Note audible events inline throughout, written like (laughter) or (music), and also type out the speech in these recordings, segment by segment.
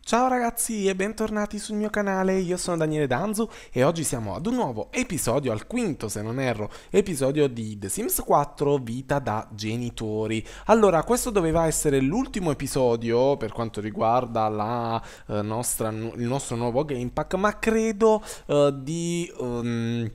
Ciao ragazzi e bentornati sul mio canale, io sono Daniele Danzu e oggi siamo ad un nuovo episodio, al quinto se non erro, episodio di The Sims 4 Vita da genitori. Allora, questo doveva essere l'ultimo episodio per quanto riguarda la, eh, nostra, il nostro nuovo game pack, ma credo eh, di... Um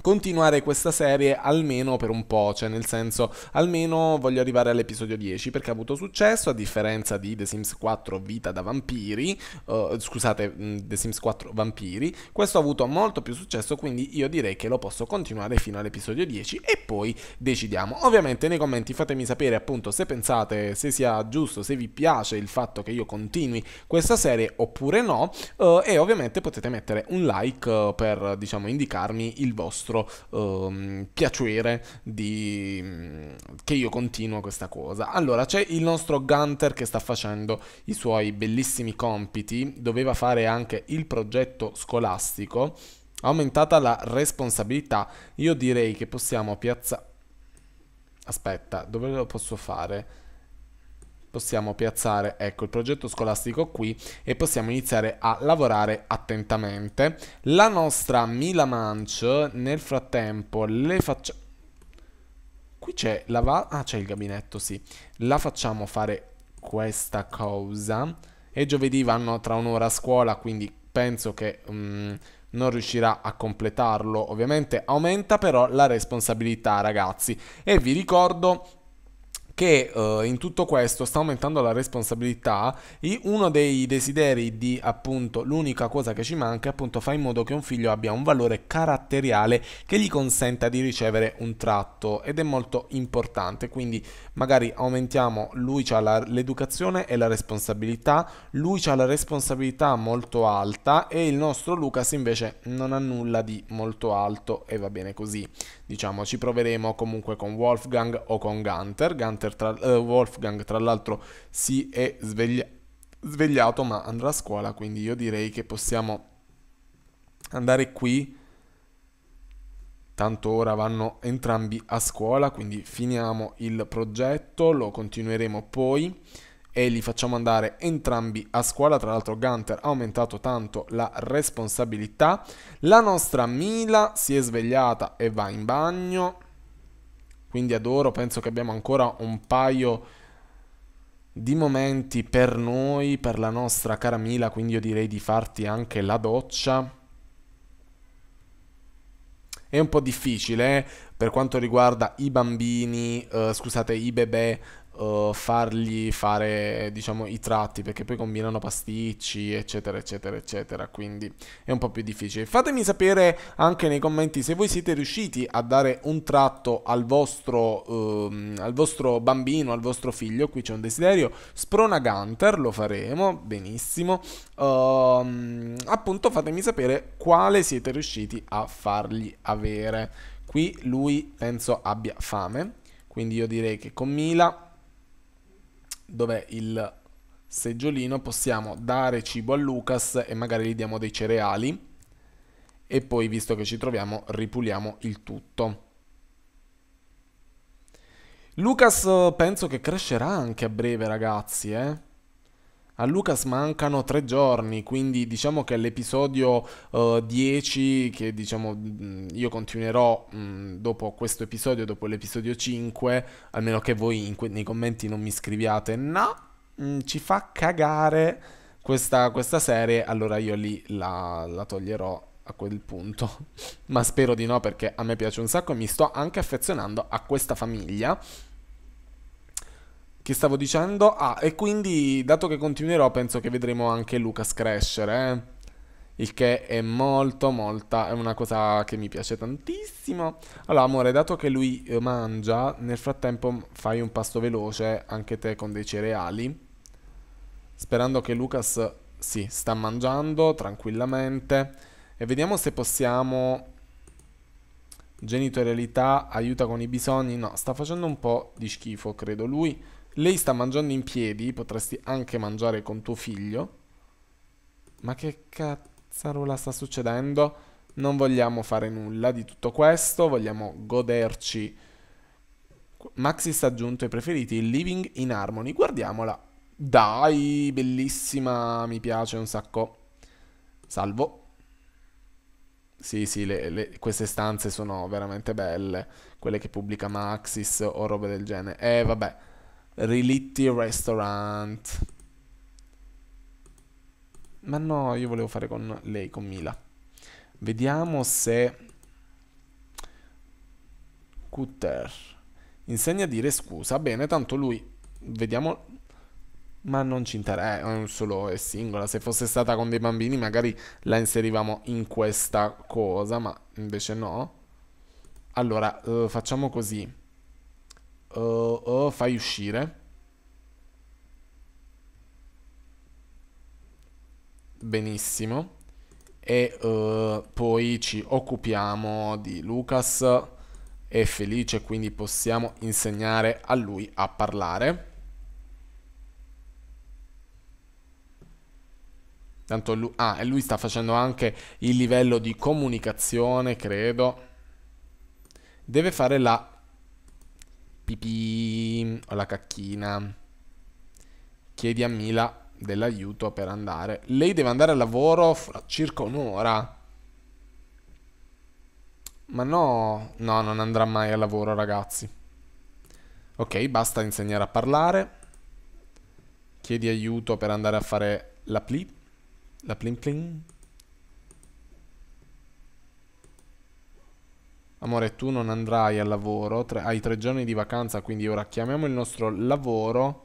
continuare questa serie almeno per un po', cioè nel senso almeno voglio arrivare all'episodio 10 perché ha avuto successo a differenza di The Sims 4 Vita da vampiri, uh, scusate mm, The Sims 4 Vampiri, questo ha avuto molto più successo quindi io direi che lo posso continuare fino all'episodio 10 e poi decidiamo. Ovviamente nei commenti fatemi sapere appunto se pensate, se sia giusto, se vi piace il fatto che io continui questa serie oppure no uh, e ovviamente potete mettere un like uh, per diciamo indicarmi il vostro vostro ehm, piacere di, mm, che io continuo questa cosa. Allora, c'è il nostro Gunter che sta facendo i suoi bellissimi compiti, doveva fare anche il progetto scolastico, aumentata la responsabilità, io direi che possiamo piazzare... Aspetta, dove lo posso fare? possiamo piazzare ecco il progetto scolastico qui e possiamo iniziare a lavorare attentamente. La nostra Mila Manch nel frattempo le facciamo... Qui c'è la va... Ah, c'è il gabinetto, sì. La facciamo fare questa cosa. E giovedì vanno tra un'ora a scuola, quindi penso che... Um non riuscirà a completarlo. Ovviamente aumenta però la responsabilità, ragazzi. E vi ricordo che uh, in tutto questo sta aumentando la responsabilità e uno dei desideri di appunto l'unica cosa che ci manca è appunto fare in modo che un figlio abbia un valore caratteriale che gli consenta di ricevere un tratto ed è molto importante, quindi magari aumentiamo lui ha l'educazione e la responsabilità, lui ha la responsabilità molto alta e il nostro Lucas invece non ha nulla di molto alto e va bene così diciamo ci proveremo comunque con Wolfgang o con Gunther, Gunther tra, eh, Wolfgang tra l'altro si è sveglia svegliato ma andrà a scuola quindi io direi che possiamo andare qui tanto ora vanno entrambi a scuola quindi finiamo il progetto lo continueremo poi e li facciamo andare entrambi a scuola. Tra l'altro Gunter ha aumentato tanto la responsabilità. La nostra Mila si è svegliata e va in bagno. Quindi adoro, penso che abbiamo ancora un paio di momenti per noi, per la nostra cara Mila, quindi io direi di farti anche la doccia. È un po' difficile eh? per quanto riguarda i bambini, eh, scusate, i bebè uh, fargli fare diciamo i tratti perché poi combinano pasticci eccetera eccetera eccetera quindi è un po' più difficile fatemi sapere anche nei commenti se voi siete riusciti a dare un tratto al vostro, uh, al vostro bambino al vostro figlio qui c'è un desiderio sprona Gunter lo faremo benissimo uh, appunto fatemi sapere quale siete riusciti a fargli avere qui lui penso abbia fame quindi io direi che con Mila dov'è il seggiolino possiamo dare cibo a Lucas e magari gli diamo dei cereali e poi visto che ci troviamo ripuliamo il tutto. Lucas eh, penso che crescerà anche a breve ragazzi eh? A Lucas mancano tre giorni, quindi diciamo che l'episodio uh, eh, 10, che diciamo mm, io continuerò mh, mm, dopo questo episodio, dopo l'episodio 5, almeno che voi que- nei commenti non mi scriviate, no, mh, mm, ci fa cagare questa, questa, serie, allora io lì la, la toglierò a quel punto, (laughs) ma spero di no perché a me piace un sacco e mi sto anche affezionando a questa famiglia che stavo dicendo? Ah, e quindi, dato che continuerò, penso che vedremo anche Lucas crescere, eh? il che è molto molta è una cosa che mi piace tantissimo allora amore dato che lui eh, mangia nel frattempo fai un pasto veloce anche te con dei cereali sperando che Lucas sì sta mangiando tranquillamente e vediamo se possiamo genitorialità aiuta con i bisogni no sta facendo un po' di schifo credo lui lei sta mangiando in piedi, potresti anche mangiare con tuo figlio. Ma che cazzarola sta succedendo? Non vogliamo fare nulla di tutto questo, vogliamo goderci. Maxis ha aggiunto ai preferiti Living in Harmony. Guardiamola. Dai, bellissima, mi piace un sacco. Salvo. Sì, sì, le, le, queste stanze sono veramente belle, quelle che pubblica Maxis o robe del genere. Eh, vabbè. Relitti Restaurant. Ma no, io volevo fare con lei, con Mila. Vediamo se... Cutter. Insegna a dire scusa. Bene, tanto lui... Vediamo... Ma non ci interessa, è un solo è singola. Se fosse stata con dei bambini magari la inserivamo in questa cosa, ma invece no. Allora, eh, facciamo così uh, uh, fai uscire. Benissimo. E uh, poi ci occupiamo di Lucas. È felice, quindi possiamo insegnare a lui a parlare. Tanto lui, ah, e lui sta facendo anche il livello di comunicazione, credo. Deve fare la pipì, ho la cacchina, chiedi a Mila dell'aiuto per andare. Lei deve andare al lavoro fra circa un'ora. Ma no, no, non andrà mai al lavoro, ragazzi. Ok, basta insegnare a parlare. Chiedi aiuto per andare a fare la pli. La plin plin. Amore, tu non andrai al lavoro, tre, hai tre giorni di vacanza, quindi ora chiamiamo il nostro lavoro.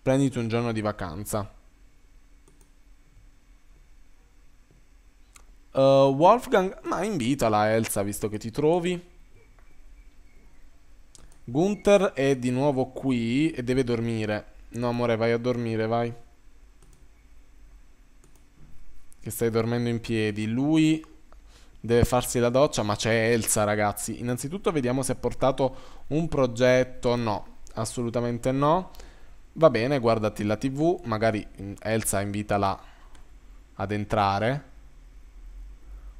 Prenditi un giorno di vacanza. Uh, Wolfgang, ma invitala Elsa, visto che ti trovi. Gunther è di nuovo qui e deve dormire. No, amore, vai a dormire, vai. Che stai dormendo in piedi. Lui deve farsi la doccia, ma c'è Elsa ragazzi. Innanzitutto vediamo se ha portato un progetto, no, assolutamente no. Va bene, guardati la tv, magari mm, Elsa invitala ad entrare.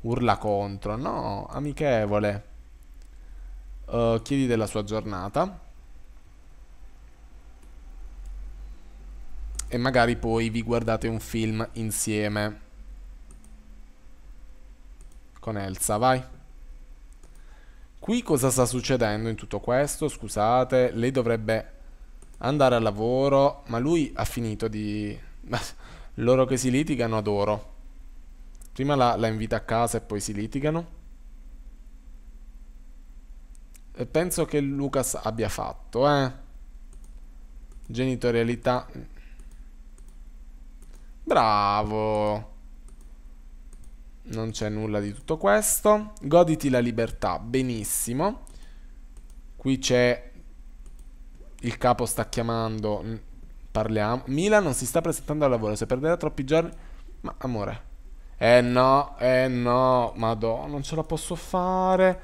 Urla contro, no, amichevole. Uh, chiedi della sua giornata. E magari poi vi guardate un film insieme con Elsa, vai. Qui cosa sta succedendo in tutto questo? Scusate, lei dovrebbe andare al lavoro, ma lui ha finito di... (laughs) Loro che si litigano adoro. Prima la, la invita a casa e poi si litigano. E penso che Lucas abbia fatto, eh. Genitorialità. Bravo non c'è nulla di tutto questo. Goditi la libertà, benissimo. Qui c'è il capo sta chiamando, parliamo. Milan non si sta presentando al lavoro, se perderà troppi giorni... Ma amore. Eh no, eh no, madonna, non ce la posso fare.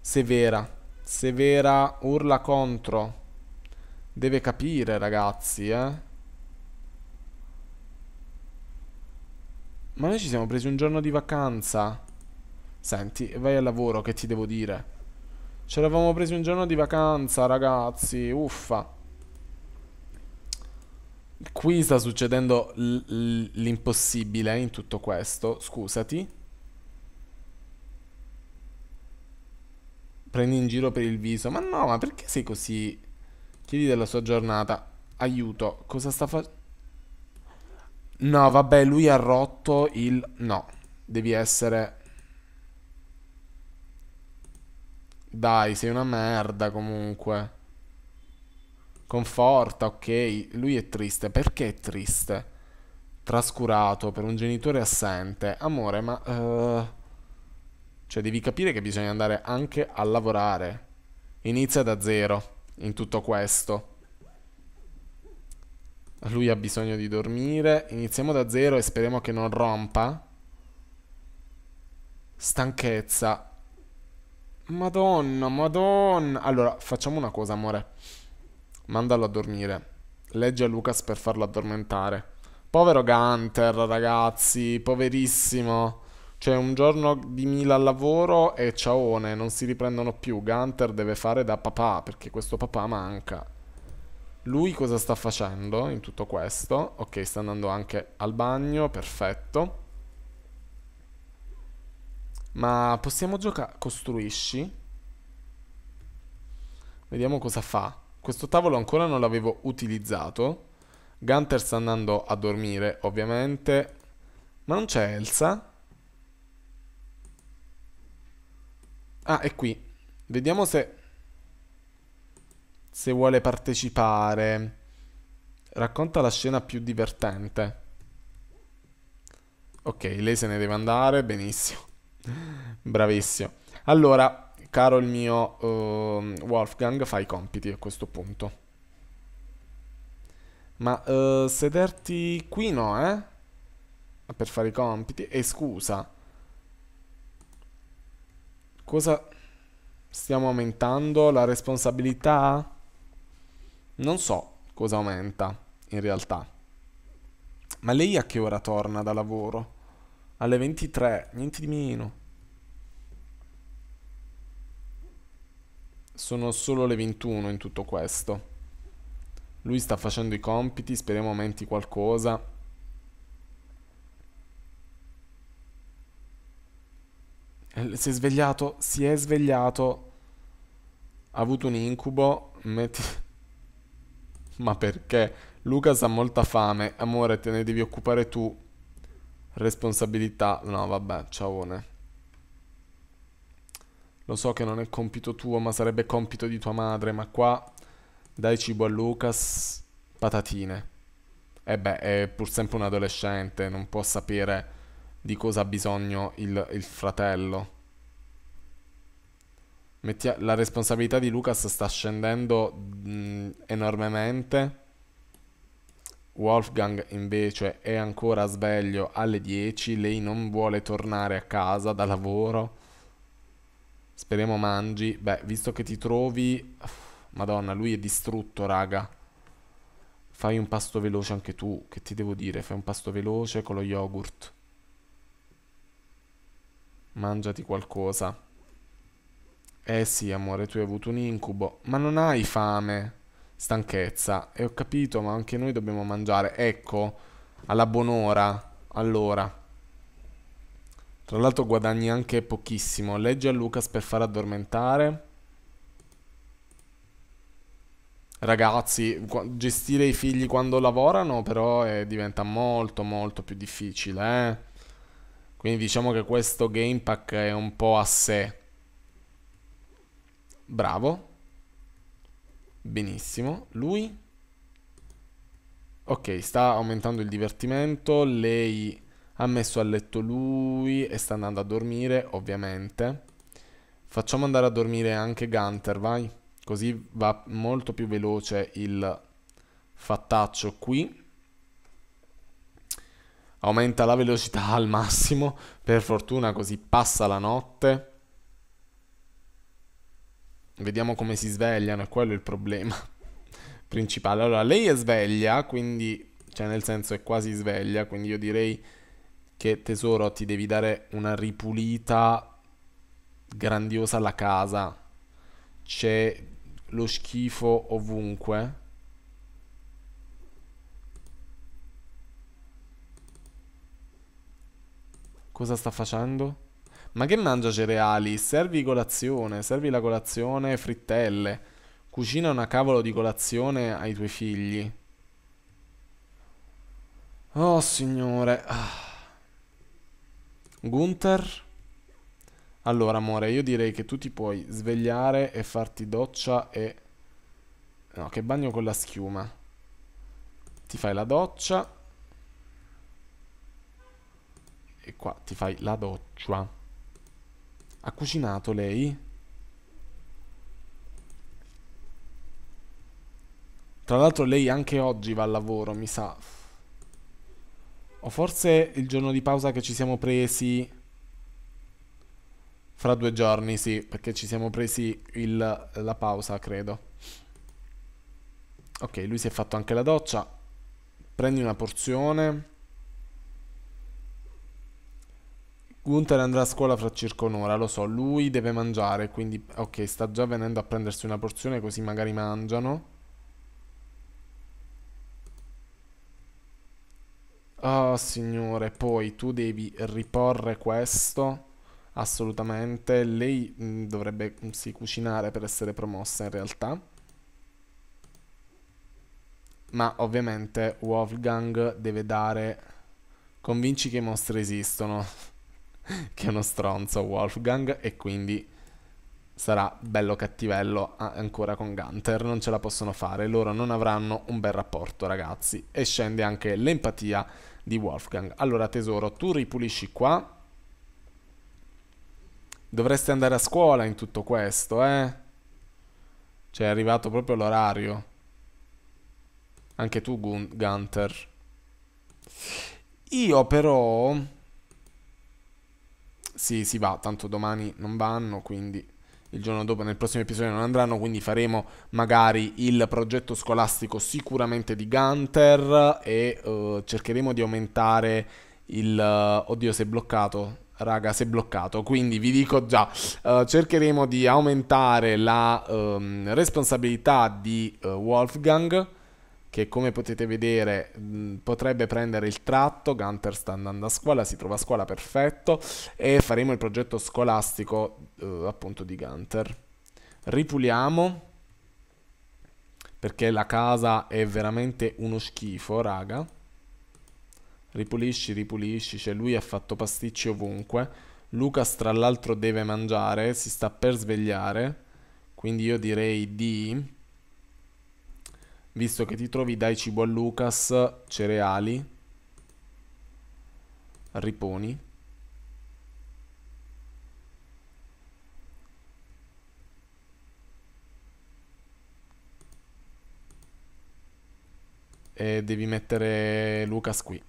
Severa, severa, urla contro. Deve capire, ragazzi, eh. Ma noi ci siamo presi un giorno di vacanza. Senti, vai al lavoro, che ti devo dire? Ci eravamo presi un giorno di vacanza, ragazzi. Uffa. Qui sta succedendo l'impossibile eh, in tutto questo. Scusati. prendi in giro per il viso. Ma no, ma perché sei così? Chiedi della sua giornata. Aiuto, cosa sta facendo? No, vabbè, lui ha rotto il... No, devi essere... Dai, sei una merda comunque. Conforta, ok. Lui è triste. Perché è triste? Trascurato per un genitore assente. Amore, ma... Uh... Cioè, devi capire che bisogna andare anche a lavorare. Inizia da zero in tutto questo. Lui ha bisogno di dormire. Iniziamo da zero e speriamo che non rompa. Stanchezza. Madonna, madonna. Allora, facciamo una cosa, amore. Mandalo a dormire. Legge a Lucas per farlo addormentare. Povero Gunter, ragazzi. Poverissimo. Cioè, un giorno di Mila al lavoro e ciaone, non si riprendono più. Gunter deve fare da papà, perché questo papà manca. Lui cosa sta facendo in tutto questo? Ok, sta andando anche al bagno, perfetto. Ma possiamo giocare... Costruisci. Vediamo cosa fa. Questo tavolo ancora non l'avevo utilizzato. Gunter sta andando a dormire, ovviamente. Ma non c'è Elsa? Ah, è qui. Vediamo se se vuole partecipare. Racconta la scena più divertente. Ok, lei se ne deve andare, benissimo. (laughs) Bravissimo. Allora, caro il mio uh, Wolfgang, fai i compiti a questo punto. Ma uh, sederti qui no, eh? Per fare i compiti. E eh, scusa. Cosa stiamo aumentando? La responsabilità? Non so cosa aumenta in realtà. Ma lei a che ora torna da lavoro? Alle 23, niente di meno. Sono solo le 21 in tutto questo. Lui sta facendo i compiti, speriamo aumenti qualcosa. Eh, si è svegliato, si è svegliato. Ha avuto un incubo. Metti... Ma perché? Lucas ha molta fame. Amore, te ne devi occupare tu. Responsabilità. No, vabbè, ciaone. Lo so che non è compito tuo, ma sarebbe compito di tua madre. Ma qua dai cibo a Lucas. Patatine. E eh beh, è pur sempre un adolescente, non può sapere di cosa ha bisogno il, il fratello. Mettia- la responsabilità di Lucas sta scendendo mh, mm, enormemente. Wolfgang invece è ancora sveglio alle 10, lei non vuole tornare a casa da lavoro. Speriamo mangi. Beh, visto che ti trovi... Madonna, lui è distrutto, raga. Fai un pasto veloce anche tu, che ti devo dire? Fai un pasto veloce con lo yogurt. Mangiati qualcosa. Eh sì, amore, tu hai avuto un incubo, ma non hai fame, stanchezza. E ho capito, ma anche noi dobbiamo mangiare. Ecco, alla buon'ora, allora. Tra l'altro guadagni anche pochissimo. Leggi a Lucas per far addormentare. Ragazzi, gestire i figli quando lavorano però eh, diventa molto molto più difficile, eh? Quindi diciamo che questo game pack è un po' a sé. Bravo. Benissimo. Lui? Ok, sta aumentando il divertimento. Lei ha messo a letto lui e sta andando a dormire, ovviamente. Facciamo andare a dormire anche Gunter, vai. Così va molto più veloce il fattaccio qui. Aumenta la velocità al massimo, per fortuna così passa la notte. Vediamo come si svegliano, è quello il problema (laughs) principale. Allora, lei è sveglia, quindi, cioè nel senso è quasi sveglia, quindi io direi che tesoro ti devi dare una ripulita grandiosa alla casa. C'è lo schifo ovunque. Cosa sta facendo? Ma che mangia cereali? Servi colazione, servi la colazione frittelle. Cucina una cavolo di colazione ai tuoi figli. Oh signore. Ah. Gunther? Allora amore, io direi che tu ti puoi svegliare e farti doccia e... No, che bagno con la schiuma. Ti fai la doccia. E qua ti fai la doccia. Ha cucinato lei? Tra l'altro lei anche oggi va al lavoro, mi sa. O forse il giorno di pausa che ci siamo presi... Fra due giorni, sì, perché ci siamo presi il, la pausa, credo. Ok, lui si è fatto anche la doccia. Prendi una porzione. Gunther andrà a scuola fra circa un'ora, lo so, lui deve mangiare, quindi ok, sta già venendo a prendersi una porzione così magari mangiano. Oh signore, poi tu devi riporre questo, assolutamente. Lei mh, mm, dovrebbe mh, mm, sì, cucinare per essere promossa in realtà. Ma ovviamente Wolfgang deve dare... Convinci che i mostri esistono. (laughs) che è uno stronzo Wolfgang e quindi sarà bello cattivello ancora con Gunther, non ce la possono fare, loro non avranno un bel rapporto ragazzi e scende anche l'empatia di Wolfgang. Allora tesoro, tu ripulisci qua, dovresti andare a scuola in tutto questo, eh? Cioè è arrivato proprio l'orario. Anche tu Gun Gunther. Io però sì, si va, tanto domani non vanno, quindi il giorno dopo nel prossimo episodio non andranno, quindi faremo magari il progetto scolastico sicuramente di Gunter e uh, cercheremo di aumentare il... Uh, oddio, si è bloccato. Raga, si è bloccato, quindi vi dico già, uh, cercheremo di aumentare la um, responsabilità di Wolfgang che come potete vedere mh, mm, potrebbe prendere il tratto, Gunter sta andando a scuola, si trova a scuola perfetto e faremo il progetto scolastico eh, appunto di Gunter. Ripuliamo perché la casa è veramente uno schifo, raga. Ripulisci, ripulisci, cioè lui ha fatto pasticci ovunque. Lucas tra l'altro deve mangiare, si sta per svegliare, quindi io direi di Visto che ti trovi dai cibo a Lucas, cereali, riponi. E devi mettere Lucas qui.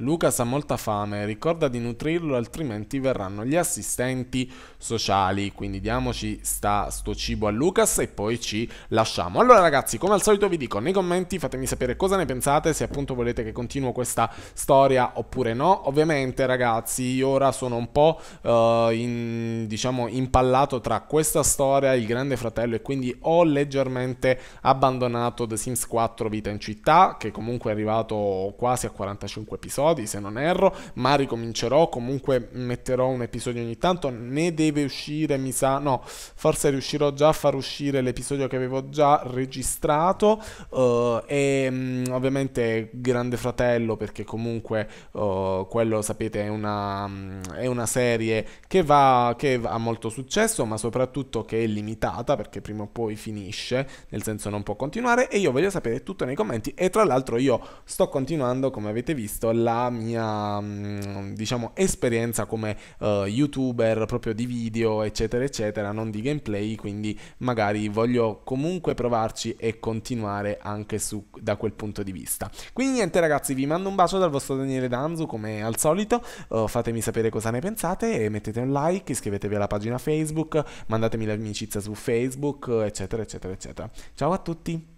Lucas ha molta fame, ricorda di nutrirlo altrimenti verranno gli assistenti sociali, quindi diamoci sta, sto cibo a Lucas e poi ci lasciamo. Allora ragazzi, come al solito vi dico nei commenti, fatemi sapere cosa ne pensate, se appunto volete che continuo questa storia oppure no. Ovviamente ragazzi, io ora sono un po' uh, in, diciamo impallato tra questa storia il grande fratello e quindi ho leggermente abbandonato The Sims 4 Vita in città, che comunque è arrivato quasi a 45 episodi episodi se non erro, ma ricomincerò, comunque metterò un episodio ogni tanto, ne deve uscire, mi sa, no, forse riuscirò già a far uscire l'episodio che avevo già registrato uh, e mh, mm, ovviamente Grande Fratello perché comunque uh, quello sapete è una, mm, è una serie che, va, che ha molto successo, ma soprattutto che è limitata perché prima o poi finisce, nel senso non può continuare e io voglio sapere tutto nei commenti e tra l'altro io sto continuando come avete visto la mia mm, diciamo esperienza come uh, youtuber proprio di video eccetera eccetera non di gameplay quindi magari voglio comunque provarci e continuare anche su, da quel punto di vista quindi niente ragazzi vi mando un bacio dal vostro Daniele Danzu come al solito uh, fatemi sapere cosa ne pensate mettete un like iscrivetevi alla pagina Facebook mandatemi l'amicizia su Facebook eccetera eccetera eccetera ciao a tutti